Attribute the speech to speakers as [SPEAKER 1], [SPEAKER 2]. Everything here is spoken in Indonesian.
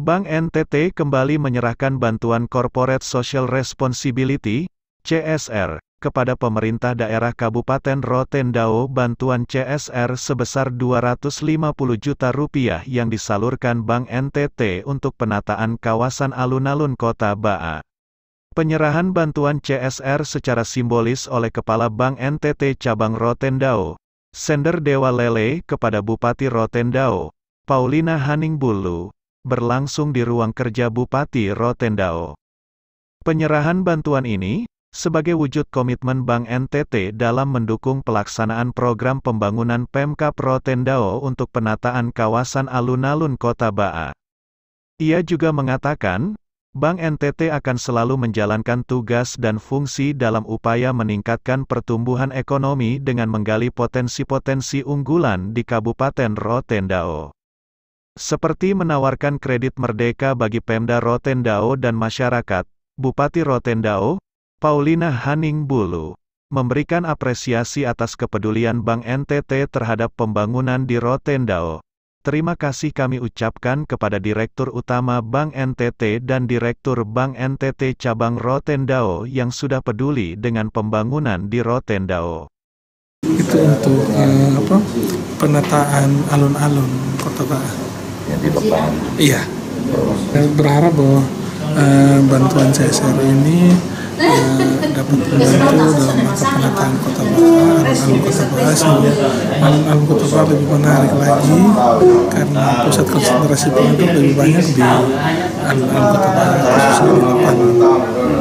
[SPEAKER 1] Bank NTT kembali menyerahkan bantuan Corporate Social Responsibility (CSR) kepada pemerintah daerah Kabupaten Rotendao. Bantuan CSR sebesar 250 juta rupiah yang disalurkan Bank NTT untuk penataan kawasan alun-alun Kota Baa. Penyerahan bantuan CSR secara simbolis oleh Kepala Bank NTT Cabang Rotendao, Sender Dewa Lele kepada Bupati Rotendao, Paulina Haningbulu, berlangsung di ruang kerja Bupati Rotendao. Penyerahan bantuan ini, sebagai wujud komitmen Bank NTT dalam mendukung pelaksanaan program pembangunan Pemkap Rotendao untuk penataan kawasan alun-alun kota Baa. Ia juga mengatakan, Bank NTT akan selalu menjalankan tugas dan fungsi dalam upaya meningkatkan pertumbuhan ekonomi dengan menggali potensi-potensi unggulan di Kabupaten Rotendao. Seperti menawarkan kredit merdeka bagi Pemda Rotendao dan masyarakat, Bupati Rotendao, Paulina Haning Bulu, memberikan apresiasi atas kepedulian Bank NTT terhadap pembangunan di Rotendao. Terima kasih kami ucapkan kepada Direktur Utama Bank NTT dan Direktur Bank NTT Cabang Rotendao yang sudah peduli dengan pembangunan di Rotendao itu untuk eh, apa penataan alun-alun kota pak
[SPEAKER 2] yang di Iya.
[SPEAKER 1] Saya berharap bahwa uh, bantuan CSR ini
[SPEAKER 2] uh, dapat membantu dalam
[SPEAKER 1] masa penataan kota Bogor, alun kota Bogor, sehingga alun-alun kota Bogor lebih menarik lagi karena pusat konsentrasi penduduk lebih banyak di alun-alun kota Bogor khususnya di lapangan